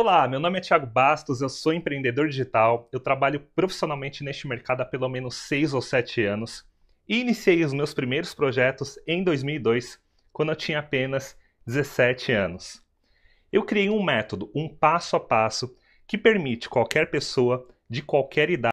Olá, meu nome é Thiago Bastos, eu sou empreendedor digital, eu trabalho profissionalmente neste mercado há pelo menos 6 ou 7 anos e iniciei os meus primeiros projetos em 2002, quando eu tinha apenas 17 anos. Eu criei um método, um passo a passo, que permite qualquer pessoa de qualquer idade